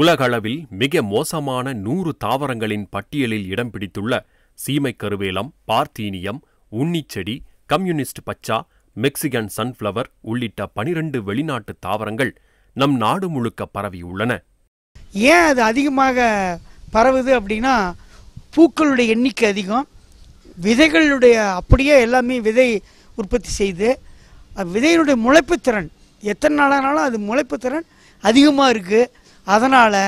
உலகளவில் மிக மோசமான நூறு தாவரங்களின் பட்டியலில் இடம் பிடித்துள்ள சீமை கருவேலம் பார்த்தீனியம் உன்னிச்செடி கம்யூனிஸ்ட் பச்சா மெக்சிகன் சன்ஃப்ளவர் உள்ளிட்ட பனிரெண்டு வெளிநாட்டு தாவரங்கள் நம் நாடு முழுக்க பரவியுள்ளன ஏன் அது அதிகமாக பரவுது அப்படின்னா பூக்களுடைய எண்ணிக்கை அதிகம் விதைகளுடைய அப்படியே எல்லாமே விதை உற்பத்தி செய்து விதையினுடைய முளைப்புத்திறன் எத்தனை நாளானாலும் அது முளைப்புத்திறன் அதிகமாக இருக்குது அதனால்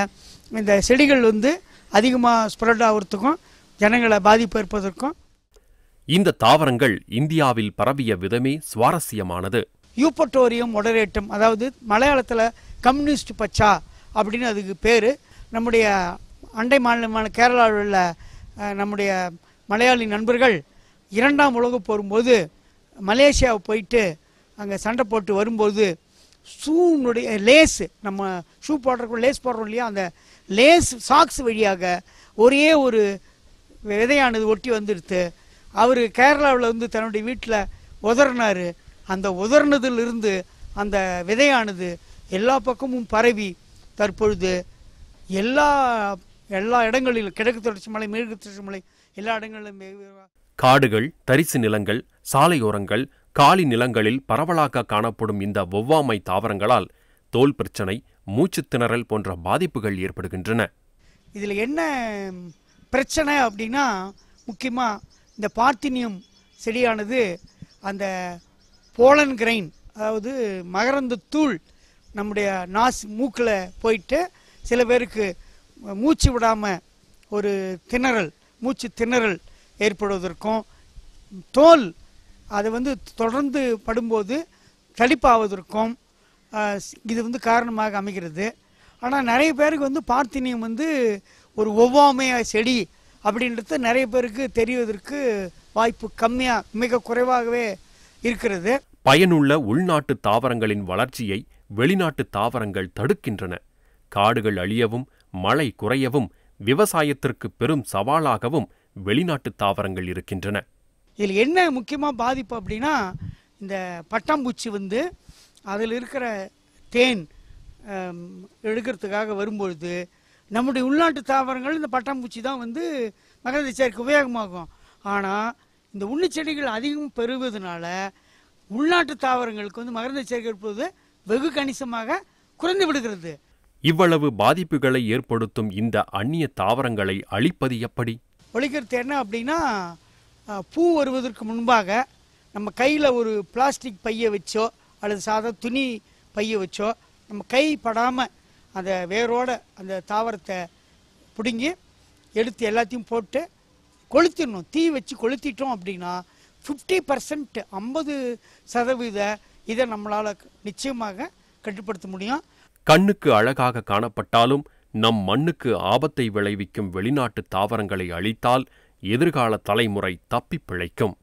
இந்த செடிகள் வந்து அதிகமாக ஸ்ப்ரெட் ஆகிறதுக்கும் ஜனங்களை பாதிப்பு ஏற்பதற்கும் இந்த தாவரங்கள் இந்தியாவில் பரவிய விதமே சுவாரஸ்யமானது யூப்பட்டோரியம் மொடரேட்டம் அதாவது மலையாளத்தில் கம்யூனிஸ்ட் பச்சா அப்படின்னு அதுக்கு பேர் நம்முடைய அண்டை மாநிலமான கேரளாவில் உள்ள நம்முடைய மலையாளி நண்பர்கள் இரண்டாம் உலகம் போகும்போது மலேசியாவை போயிட்டு அங்கே சண்டை போட்டு வரும்போது ஷூனுடைய லேஸ் நம்ம ஷூ போடுறக்கு லேஸ் போடுறோம் இல்லையா அந்த லேஸ் சாக்ஸ் வழியாக ஒரே ஒரு விதையானது ஒட்டி வந்துடுத்து அவர் கேரளாவில் வந்து தன்னுடைய வீட்டில் உதறினார் அந்த உதறினதிலிருந்து அந்த விதையானது எல்லா பக்கமும் பரவி தற்பொழுது எல்லா எல்லா இடங்களிலும் கிழக்கு தொடர்ச்சி மலை மேற்கு தொடர்ச்சி மலை எல்லா இடங்களிலும் காடுகள் தரிசு நிலங்கள் சாலையோரங்கள் காலி நிலங்களில் பரவலாக காணப்படும் இந்த ஒவ்வாமை தாவரங்களால் தோல் பிரச்சனை மூச்சு திணறல் போன்ற பாதிப்புகள் ஏற்படுகின்றன இதில் என்ன பிரச்சனை அப்படின்னா முக்கியமாக இந்த பார்த்தினியம் செடியானது அந்த போலன் கிரைன் அதாவது மகரந்த தூள் நம்முடைய நாசு மூக்கில் போயிட்டு சில பேருக்கு மூச்சு விடாமல் ஒரு திணறல் மூச்சு திணறல் ஏற்படுவதற்கும் தோல் அது வந்து தொடர்ந்து படும்போது செழிப்பாவதற்கும் இது வந்து காரணமாக அமைகிறது ஆனால் நிறைய பேருக்கு வந்து பார்த்தினியம் வந்து ஒரு ஒவ்வாமைய செடி அப்படின்றது நிறைய பேருக்கு தெரிவதற்கு வாய்ப்பு கம்மியாக மிக குறைவாகவே இருக்கிறது பயனுள்ள உள்நாட்டு தாவரங்களின் வளர்ச்சியை வெளிநாட்டு தாவரங்கள் தடுக்கின்றன காடுகள் அழியவும் மழை குறையவும் விவசாயத்திற்கு பெரும் சவாலாகவும் வெளிநாட்டு தாவரங்கள் இருக்கின்றன இதில் என்ன முக்கியமாக பாதிப்பு அப்படின்னா இந்த பட்டாம்பூச்சி வந்து அதில் இருக்கிற தேன் எடுக்கிறதுக்காக வரும்பொழுது நம்முடைய உள்நாட்டு தாவரங்கள் இந்த பட்டாம்பூச்சி தான் வந்து மகரந்த சேர்க்கை உபயோகமாகும் ஆனால் இந்த உண்ணி செடிகள் அதிகம் பெருகுவதனால உள்நாட்டு தாவரங்களுக்கு வந்து மகரந்த சேர்க்கை இருப்பது வெகு கணிசமாக குறைந்து விடுகிறது இவ்வளவு பாதிப்புகளை ஏற்படுத்தும் இந்த அந்நிய தாவரங்களை அழிப்பது எப்படி ஒழிக்கிறது என்ன அப்படின்னா பூ வருவதற்கு முன்பாக நம்ம கையில் ஒரு பிளாஸ்டிக் பையை வச்சோ அல்லது சாதா துணி பையை வச்சோ நம்ம கை படாமல் அந்த வேரோட அந்த தாவரத்தை பிடுங்கி எடுத்து எல்லாத்தையும் போட்டு கொளுத்திடணும் தீ வச்சு கொளுத்திட்டோம் அப்படின்னா ஃபிஃப்டி பர்சன்ட் ஐம்பது சதவீத இதை நம்மளால் நிச்சயமாக கட்டுப்படுத்த முடியும் கண்ணுக்கு அழகாக காணப்பட்டாலும் நம் மண்ணுக்கு ஆபத்தை விளைவிக்கும் வெளிநாட்டு தாவரங்களை அழித்தால் எதிர்கால தலைமுறை தப்பிப் பிழைக்கும்